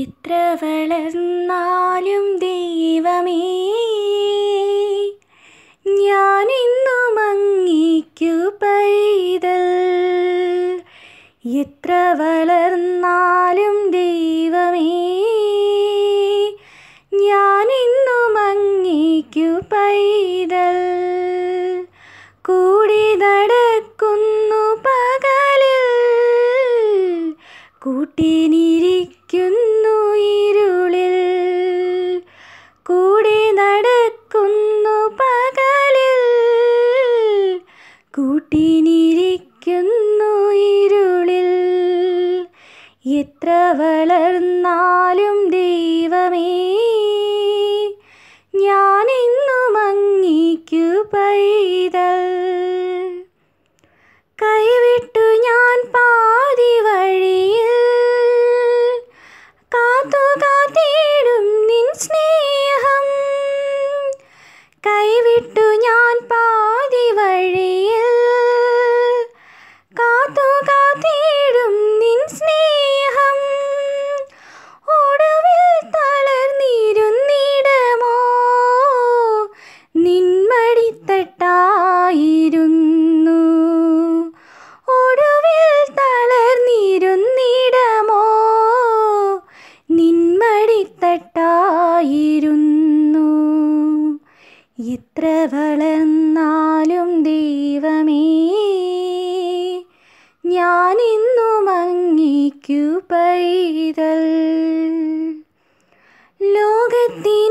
എത്ര വളർന്നാലും ദൈവമേ ഞാനിന്നും അങ്ങിക്കു പൈതൽ എത്ര വളർന്നാലും ദൈവമേ ഞാനിന്നും അങ്ങിക്കു പൈതൽ കൂടി നടക്കുന്നു പകലിൽ കൂട്ടിനീ കൂടെ നടക്കുന്നു പകലിൽ കൂട്ടിനിരിക്കുന്നു ഇരുളിൽ എത്ര വളർന്നാലും ദൈവമേ ഞാനിന്നു മങ്ങിക്കു പൈതൽ വളർന്നാലും ദൈവമേ ഇന്നു മങ്ങിക്കു പൈതൽ ലോകത്തി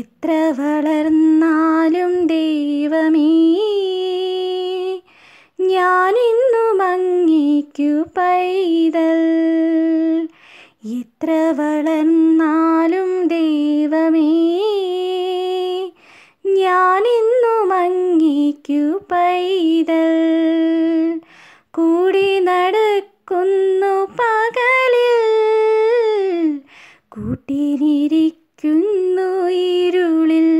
എത്ര വളർന്നാലും ദൈവമേ ഞാനിന്നും അങ്ങേക്കു പൈതൽ എത്ര വളർന്നാലും ദൈവമേ ഞാനിന്നും അങ്ങേക്കു പൈതൽ കൂടി നടക്കുന്നു പകലിൽ കൂട്ടിനിരിക്കും നിറയ്ക്കുന്നു ഇരുളിൽ